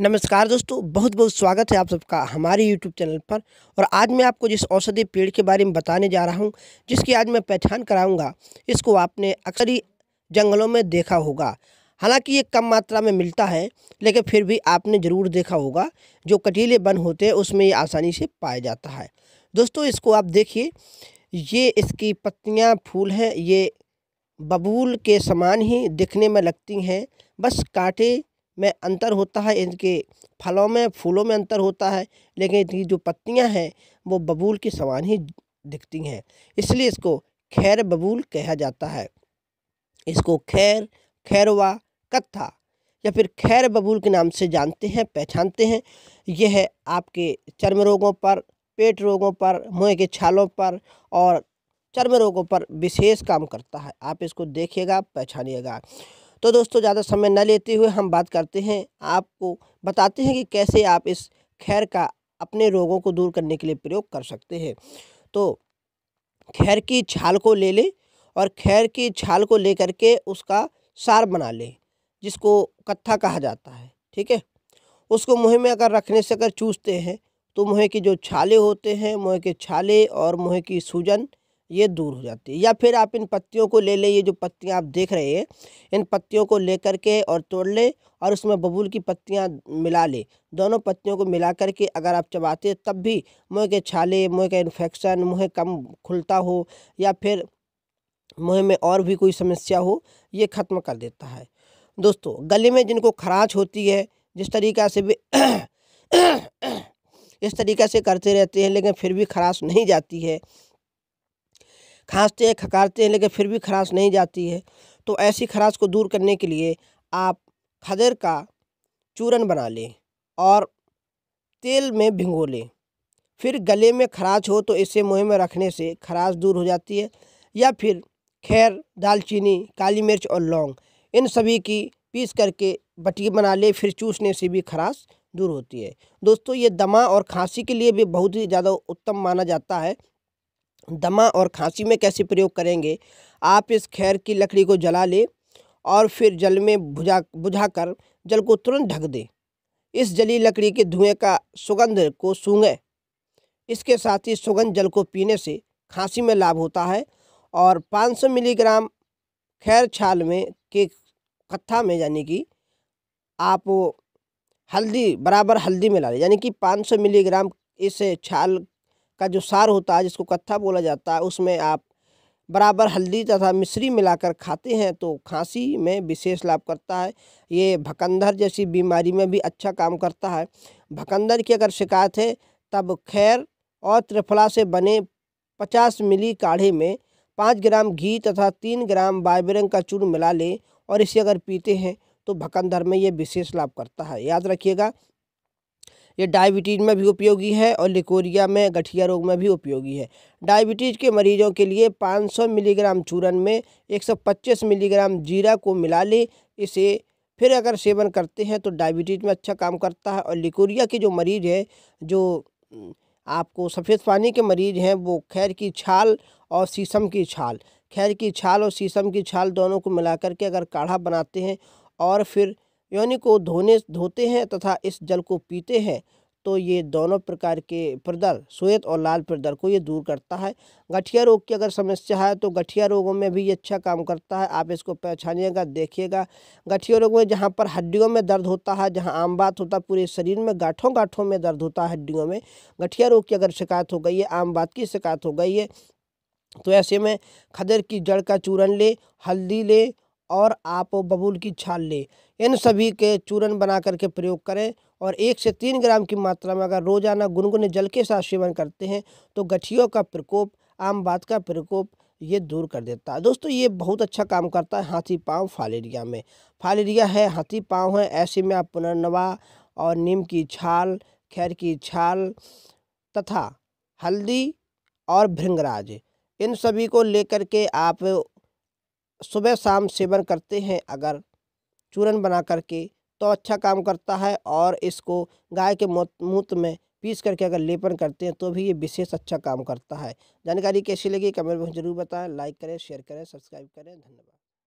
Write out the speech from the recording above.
नमस्कार दोस्तों बहुत बहुत स्वागत है आप सबका हमारे यूट्यूब चैनल पर और आज मैं आपको जिस औषधि पेड़ के बारे में बताने जा रहा हूँ जिसकी आज मैं पहचान कराऊँगा इसको आपने अक्सर ही जंगलों में देखा होगा हालांकि ये कम मात्रा में मिलता है लेकिन फिर भी आपने ज़रूर देखा होगा जो कटीले बन होते हैं उसमें ये आसानी से पाया जाता है दोस्तों इसको आप देखिए ये इसकी पत्तियाँ फूल हैं ये बबूल के समान ही दिखने में लगती हैं बस कांटे में अंतर होता है इनके फलों में फूलों में अंतर होता है लेकिन इनकी जो पत्तियां हैं वो बबूल के समान ही दिखती हैं इसलिए इसको खैर बबूल कहा जाता है इसको खैर खैरवा कत्था या फिर खैर बबूल के नाम से जानते हैं पहचानते हैं यह है आपके चर्म रोगों पर पेट रोगों पर मुँह के छालों पर और चर्म रोगों पर विशेष काम करता है आप इसको देखिएगा पहचानिएगा तो दोस्तों ज़्यादा समय न लेते हुए हम बात करते हैं आपको बताते हैं कि कैसे आप इस खैर का अपने रोगों को दूर करने के लिए प्रयोग कर सकते हैं तो खैर की छाल को ले लें और खैर की छाल को ले करके उसका सार बना लें जिसको कत्था कहा जाता है ठीक है उसको मुँह में अगर रखने से अगर चूसते हैं तो मुँह की जो छाले होते हैं मुँह के छाले और मुँह की सूजन ये दूर हो जाती है या फिर आप इन पत्तियों को ले लें ये जो पत्तियाँ आप देख रहे हैं इन पत्तियों को ले कर के और तोड़ लें और उसमें बबूल की पत्तियाँ मिला लें दोनों पत्तियों को मिला कर के अगर आप चबाते हैं तब भी मुँह के छाले मुँह का इन्फेक्शन मुँह कम खुलता हो या फिर मुँह में और भी कोई समस्या हो ये ख़त्म कर देता है दोस्तों गले में जिनको खराश होती है जिस तरीक़ा से भी इस तरीक़े से करते रहते हैं लेकिन फिर भी खराश नहीं जाती है खाँसते हैं खकारते हैं लेकिन फिर भी खराश नहीं जाती है तो ऐसी खराश को दूर करने के लिए आप खदर का चूरन बना लें और तेल में भिंगो लें फिर गले में खराश हो तो इसे मुँह में रखने से खराश दूर हो जाती है या फिर खैर दालचीनी काली मिर्च और लौंग इन सभी की पीस करके बटी बना ले फिर चूसने से भी खराश दूर होती है दोस्तों ये दमा और खांसी के लिए भी बहुत ही ज़्यादा उत्तम माना जाता है दमा और खांसी में कैसे प्रयोग करेंगे आप इस खैर की लकड़ी को जला ले और फिर जल में भुजा बुझा कर जल को तुरंत ढक दें इस जली लकड़ी के धुएं का सुगंध को सूंघें इसके साथ ही सुगंध जल को पीने से खांसी में लाभ होता है और 500 मिलीग्राम खैर छाल में के कत्था में यानी कि आप हल्दी बराबर हल्दी मिला लें यानी कि 500 मिलीग्राम इस छाल का जो सार होता है जिसको कत्था बोला जाता है उसमें आप बराबर हल्दी तथा मिश्री मिलाकर खाते हैं तो खांसी में विशेष लाभ करता है ये भकंदर जैसी बीमारी में भी अच्छा काम करता है भकंदर की अगर शिकायत है तब खैर और त्रिफला से बने पचास मिली काढ़े में पाँच ग्राम घी तथा तीन ग्राम बायबरंग का चूर्ण मिला लें और इसे अगर पीते हैं तो भकंदर में ये विशेष लाभ करता है याद रखिएगा ये डायबिटीज़ में भी उपयोगी है और लिकोरिया में गठिया रोग में भी उपयोगी है डायबिटीज़ के मरीजों के लिए 500 मिलीग्राम चूरन में 125 मिलीग्राम जीरा को मिला लें इसे फिर अगर सेवन करते हैं तो डायबिटीज़ में अच्छा काम करता है और लिकोरिया के जो मरीज है जो आपको सफ़ेद पानी के मरीज़ हैं वो खैर की छाल और शीशम की छाल खैर की छाल और शीशम की छाल दोनों को मिला करके अगर काढ़ा बनाते हैं और फिर योनि को धोने धोते हैं तथा इस जल को पीते हैं तो ये दोनों प्रकार के प्रदर श्वेत और लाल प्रदर को ये दूर करता है गठिया रोग की अगर समस्या है तो गठिया रोगों में भी ये अच्छा काम करता है आप इसको पहचानिएगा देखिएगा गठिया रोग में जहाँ पर हड्डियों में दर्द होता है जहाँ आम बात होता है पूरे शरीर में गाठों गाठों में दर्द होता है हड्डियों में गठिया रोग की अगर शिकायत हो गई है आम बात की शिकायत हो गई है तो ऐसे में खदर की जड़ का चूरन ले हल्दी ले और आप बबूल की छाल ले इन सभी के चूरन बना करके प्रयोग करें और एक से तीन ग्राम की मात्रा में अगर रोजाना गुनगुने जल के साथ सेवन करते हैं तो गठियों का प्रकोप आम बात का प्रकोप ये दूर कर देता है दोस्तों ये बहुत अच्छा काम करता है हाथी पाँव फालेरिया में फालेरिया है हाथी पाँव है ऐसे में आप पुनर्नवा और नीम की छाल खैर की छाल तथा हल्दी और भृंगराज इन सभी को लेकर के आप सुबह शाम सेवन करते हैं अगर चूरन बना करके तो अच्छा काम करता है और इसको गाय के मूत्र में पीस करके अगर लेपन करते हैं तो भी ये विशेष अच्छा काम करता है जानकारी कैसी लगी कमेंट में जरूर बताएं लाइक करें शेयर करें सब्सक्राइब करें धन्यवाद